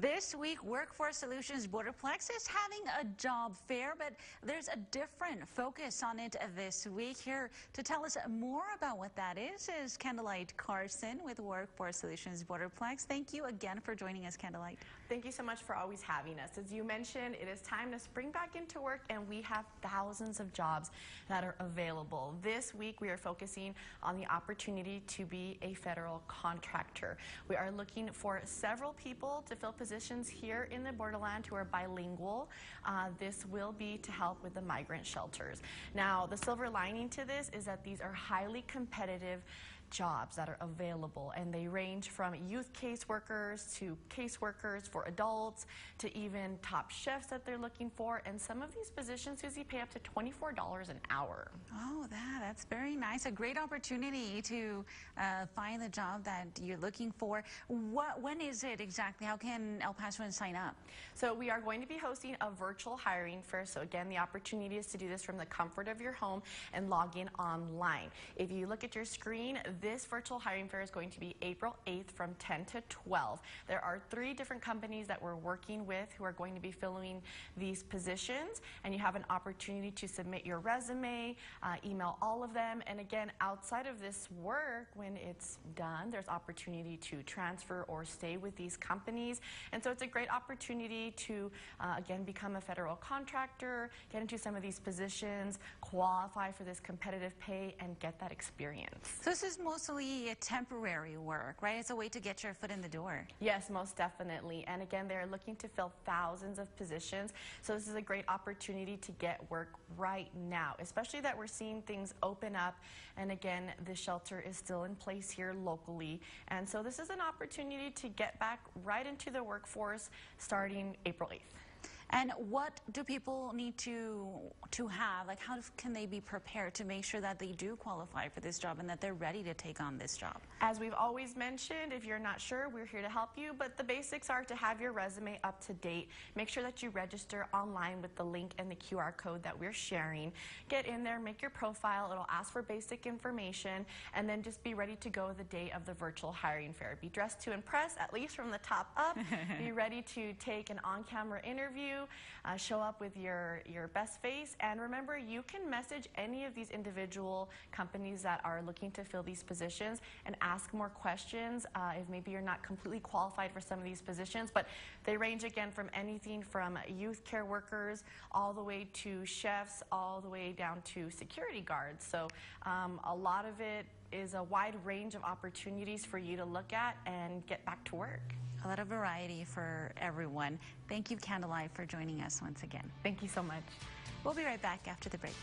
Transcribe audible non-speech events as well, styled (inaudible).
This week, Workforce Solutions Borderplex is having a job fair, but there's a different focus on it this week. Here to tell us more about what that is is Candlelight Carson with Workforce Solutions Borderplex. Thank you again for joining us, Candlelight. Thank you so much for always having us. As you mentioned, it is time to spring back into work, and we have thousands of jobs that are available. This week, we are focusing on the opportunity to be a federal contractor. We are looking for several people to fill positions physicians here in the borderland who are bilingual. Uh, this will be to help with the migrant shelters. Now, the silver lining to this is that these are highly competitive jobs that are available, and they range from youth caseworkers to caseworkers for adults to even top chefs that they're looking for. And some of these positions, Susie, pay up to $24 an hour. Oh, that, that's very nice. A great opportunity to uh, find the job that you're looking for. What, when is it exactly? How can El Pasoans sign up? So we are going to be hosting a virtual hiring fair. So again, the opportunity is to do this from the comfort of your home and log in online. If you look at your screen, this virtual hiring fair is going to be April 8th from 10 to 12. There are three different companies that we're working with who are going to be filling these positions, and you have an opportunity to submit your resume, uh, email all of them, and again, outside of this work, when it's done, there's opportunity to transfer or stay with these companies, and so it's a great opportunity to, uh, again, become a federal contractor, get into some of these positions, qualify for this competitive pay, and get that experience. So this is mostly a temporary work, right? It's a way to get your foot in the door. Yes, most definitely. And again, they're looking to fill thousands of positions. So this is a great opportunity to get work right now, especially that we're seeing things open up. And again, the shelter is still in place here locally. And so this is an opportunity to get back right into the workforce starting April 8th. And what do people need to to have? Like, how can they be prepared to make sure that they do qualify for this job and that they're ready to take on this job? As we've always mentioned, if you're not sure, we're here to help you. But the basics are to have your resume up to date. Make sure that you register online with the link and the QR code that we're sharing. Get in there, make your profile. It'll ask for basic information, and then just be ready to go the day of the virtual hiring fair. Be dressed to impress, at least from the top up. (laughs) be ready to take an on-camera interview uh, show up with your, your best face. And remember, you can message any of these individual companies that are looking to fill these positions and ask more questions uh, if maybe you're not completely qualified for some of these positions. But they range again from anything from youth care workers all the way to chefs, all the way down to security guards. So um, a lot of it is a wide range of opportunities for you to look at and get back to work a lot of variety for everyone. Thank you, Candlelight, for joining us once again. Thank you so much. We'll be right back after the break.